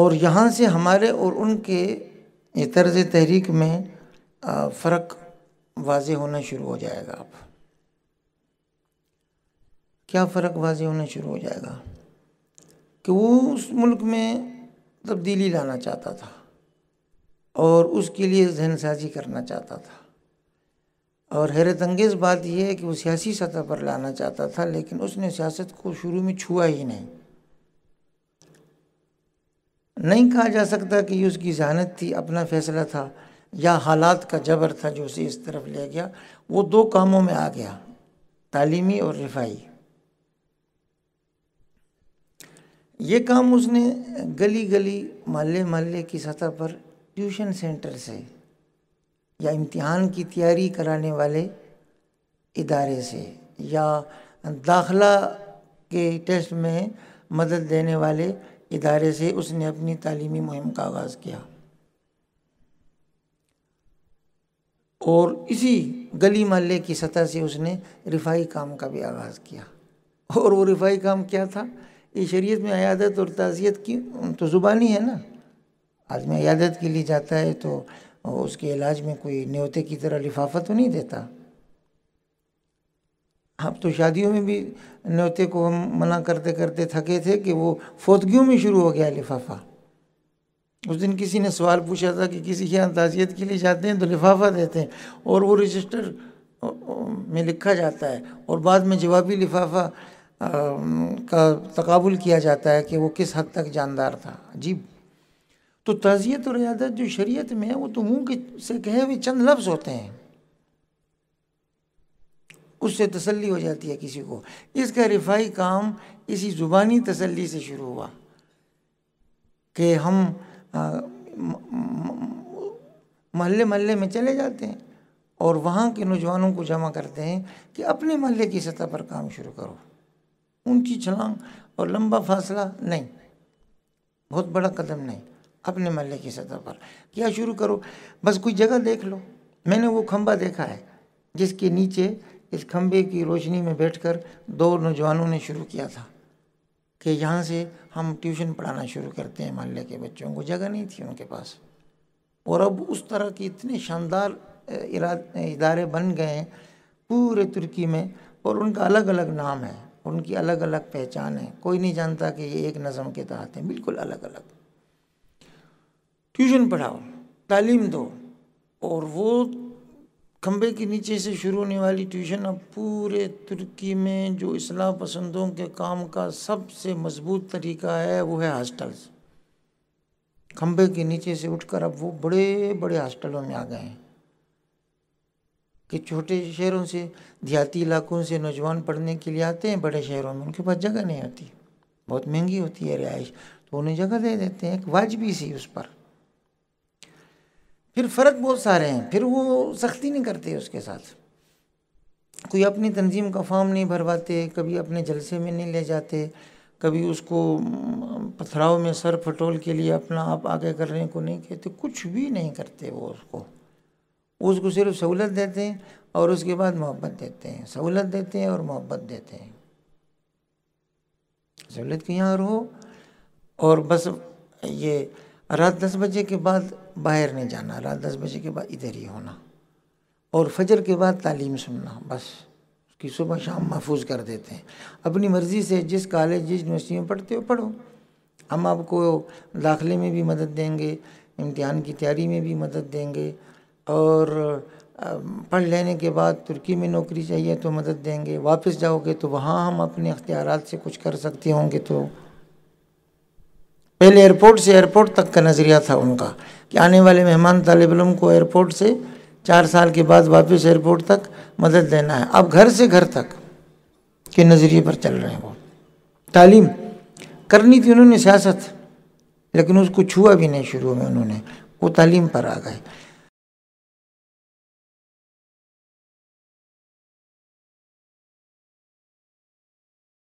اور یہاں سے ہمارے اور ان کے طرز تحریک میں فرق واضح ہونا شروع ہو جائے گا آپ کیا فرق واضح ہونا شروع ہو جائے گا کہ وہ اس ملک میں تبدیلی لانا چاہتا تھا اور اس کے لیے ذہن سازی کرنا چاہتا تھا اور حیرت انگیز بات یہ ہے کہ وہ سیاسی سطح پر لانا چاہتا تھا لیکن اس نے سیاست کو شروع میں چھوا ہی نہیں نہیں کہا جا سکتا کہ یہ اس کی ذہانت تھی اپنا فیصلہ تھا یا حالات کا جبر تھا جو اسے اس طرف لے گیا وہ دو کاموں میں آ گیا تعلیمی اور رفائی یہ کام اس نے گلی گلی محلے محلے کی سطح پر ٹیوشن سینٹر سے یا امتحان کی تیاری کرانے والے ادارے سے یا داخلہ کے ٹیسٹ میں مدد دینے والے ادارے سے اس نے اپنی تعلیمی مہم کا آغاز کیا اور اسی گلی محلے کی سطح سے اس نے رفاہی کام کا بھی آغاز کیا اور وہ رفاہی کام کیا تھا یہ شریعت میں عیادت اور تعزیت کی تو زبانی ہے نا آدمی عیادت کے لیے جاتا ہے تو اس کے علاج میں کوئی نیوتے کی طرح لفافت تو نہیں دیتا ہم تو شادیوں میں بھی نیوتے کو ہم منع کرتے کرتے تھکے تھے کہ وہ فوتگیوں میں شروع ہو گیا لفافہ اس دن کسی نے سوال پوچھا تھا کہ کسی کی انتازیت تعزیت کے لیے جاتے ہیں تو لفافہ دیتے ہیں اور وہ رجسٹر میں لکھا جاتا ہے اور بعد میں جوابی لفافہ کا تقابل کیا جاتا ہے کہ وہ کس حد تک جاندار تھا عجیب تو تعزیت اور عیادت جو شریعت میں ہے وہ تو منہ سے کہے ہوئے چند لفظ ہوتے ہیں اس سے تسلی ہو جاتی ہے کسی کو اس کا رفائی کام اسی زبانی تسلی سے شروع ہوا کہ ہم محلے محلے میں چلے جاتے ہیں اور وہاں کے نوجوانوں کو جمع کرتے ہیں کہ اپنے محلے کی سطح پر کام شروع کرو ان کی چھلانگ اور لمبا فاصلہ نہیں بہت بڑا قدم نہیں اپنے محلے کی سطح پر کیا شروع کرو بس کوئی جگہ دیکھ لو میں نے وہ کھمبا دیکھا ہے جس کے نیچے اس کھمبے کی روشنی میں بیٹھ کر دو نوجوانوں نے شروع کیا تھا کہ یہاں سے ہم ٹیوشن پڑھانا شروع کرتے ہیں محلے کے بچوں کو جگہ نہیں تھی ان کے پاس اور اب اس طرح کی اتنے شاندار ادارے بن گئے ہیں پورے ترکی میں اور ان کا الگ الگ نام ہے ان کی الگ الگ پہچان ہے کوئی نہیں جانتا کہ یہ ایک نظم کے تحت ہیں بالکل الگ الگ ٹیوشن پڑھاؤ تعلیم دو اور وہ کھمبے کے نیچے سے شروع ہونے والی ٹیوشن اب پورے ترکی میں جو اصلاح پسندوں کے کام کا سب سے مضبوط طریقہ ہے وہ ہے ہاسٹلس کھمبے کے نیچے سے اٹھ کر اب وہ بڑے بڑے ہاسٹلوں میں آ گئے ہیں کہ چھوٹے شہروں سے دیہاتی علاقوں سے نوجوان پڑھنے کے لیے آتے ہیں بڑے شہروں میں ان کے پاس جگہ نہیں آتی بہت مہنگی ہوتی ہے رہائش تو انہیں جگہ دے دیتے ہیں ایک واجبی سی اس پر پھر فرق بہت سارے ہیں پھر وہ سختی نہیں کرتے اس کے ساتھ کوئی اپنی تنظیم کا فارم نہیں بھرواتے کبھی اپنے جلسے میں نہیں لے جاتے کبھی اس کو پتھراؤ میں سر پھٹول کے لیے اپنا آپ آگے کرنے کو نہیں کہتے کچھ بھی نہیں کرتے وہ اس کو اس کو صرف سہولت دیتے ہیں اور اس کے بعد محبت دیتے ہیں سہولت دیتے ہیں اور محبت دیتے ہیں سہولت کے یہاں اور ہو اور بس یہ رات دس بجے کے بعد باہر نہیں جانا رات دس بجے کے بعد ادھر ہی ہونا اور فجر کے بعد تعلیم سننا بس اس کی صبح شام محفوظ کر دیتے ہیں اپنی مرضی سے جس کالج جس یونیورسٹی میں پڑھتے ہو پڑھو ہم آپ کو داخلے میں بھی مدد دیں گے امتحان کی تیاری میں بھی مدد دیں گے اور پڑھ لینے کے بعد ترکی میں نوکری چاہیے تو مدد دیں گے واپس جاؤ گے تو وہاں ہم اپنے اختیارات سے کچھ کر سکتے ہوں گے تو پہلے ایئرپورٹ سے ایئرپورٹ تک کا نظریہ تھا ان کا کہ آنے والے مہمان طالب علم کو ایئرپورٹ سے چار سال کے بعد واپس ایئرپورٹ تک مدد دینا ہے اب گھر سے گھر تک کے نظریے پر چل رہے ہیں وہ تعلیم کرنی تھی انہوں نے سیاست لیکن اس کو چھوا بھی نہیں شروع میں انہوں نے وہ تعلیم پر آ گئے